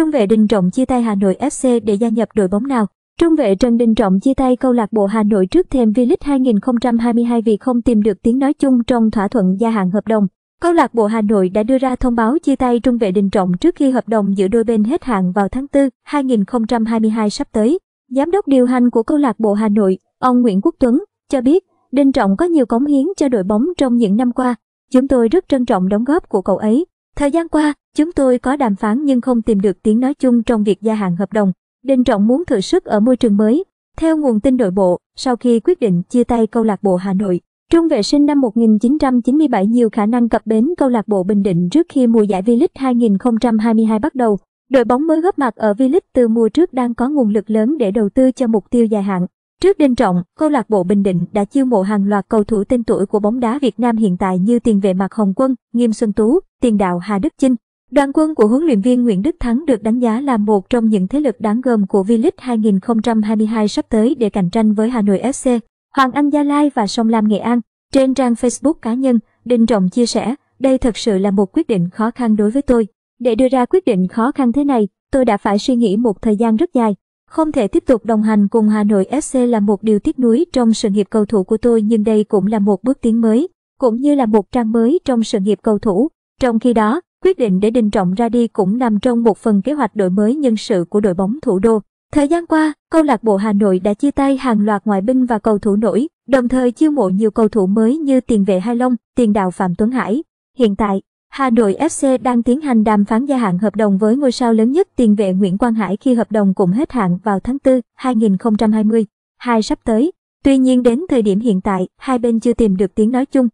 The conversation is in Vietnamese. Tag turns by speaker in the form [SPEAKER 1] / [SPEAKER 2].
[SPEAKER 1] Trung vệ Đình Trọng chia tay Hà Nội FC để gia nhập đội bóng nào? Trung vệ Trần Đình Trọng chia tay câu lạc bộ Hà Nội trước thêm V-League 2022 vì không tìm được tiếng nói chung trong thỏa thuận gia hạn hợp đồng. Câu lạc bộ Hà Nội đã đưa ra thông báo chia tay trung vệ Đình Trọng trước khi hợp đồng giữa đôi bên hết hạn vào tháng 4 2022 sắp tới. Giám đốc điều hành của câu lạc bộ Hà Nội, ông Nguyễn Quốc Tuấn, cho biết Đình Trọng có nhiều cống hiến cho đội bóng trong những năm qua. Chúng tôi rất trân trọng đóng góp của cậu ấy. Thời gian qua, chúng tôi có đàm phán nhưng không tìm được tiếng nói chung trong việc gia hạn hợp đồng. Đinh Trọng muốn thử sức ở môi trường mới. Theo nguồn tin nội bộ, sau khi quyết định chia tay câu lạc bộ Hà Nội, Trung vệ sinh năm 1997 nhiều khả năng cập bến câu lạc bộ Bình Định trước khi mùa giải V-League 2022 bắt đầu. Đội bóng mới góp mặt ở V-League từ mùa trước đang có nguồn lực lớn để đầu tư cho mục tiêu dài hạn. Trước Đinh Trọng, câu lạc bộ Bình Định đã chiêu mộ hàng loạt cầu thủ tên tuổi của bóng đá Việt Nam hiện tại như tiền vệ Mạc Hồng Quân, Nghiêm Xuân Tú, tiền đạo Hà Đức Chinh. Đoàn quân của huấn luyện viên Nguyễn Đức Thắng được đánh giá là một trong những thế lực đáng gồm của V-League 2022 sắp tới để cạnh tranh với Hà Nội FC, Hoàng Anh Gia Lai và Sông Lam Nghệ An. Trên trang Facebook cá nhân, Đinh Trọng chia sẻ, đây thật sự là một quyết định khó khăn đối với tôi. Để đưa ra quyết định khó khăn thế này, tôi đã phải suy nghĩ một thời gian rất dài. Không thể tiếp tục đồng hành cùng Hà Nội FC là một điều tiếc nuối trong sự nghiệp cầu thủ của tôi nhưng đây cũng là một bước tiến mới, cũng như là một trang mới trong sự nghiệp cầu thủ. Trong khi đó, quyết định để Đình Trọng ra đi cũng nằm trong một phần kế hoạch đổi mới nhân sự của đội bóng thủ đô. Thời gian qua, câu lạc bộ Hà Nội đã chia tay hàng loạt ngoại binh và cầu thủ nổi, đồng thời chiêu mộ nhiều cầu thủ mới như tiền vệ Hai Long, tiền đạo Phạm Tuấn Hải. Hiện tại, Hà Nội FC đang tiến hành đàm phán gia hạn hợp đồng với ngôi sao lớn nhất tiền vệ Nguyễn Quang Hải khi hợp đồng cũng hết hạn vào tháng 4, 2020, hai sắp tới. Tuy nhiên đến thời điểm hiện tại, hai bên chưa tìm được tiếng nói chung.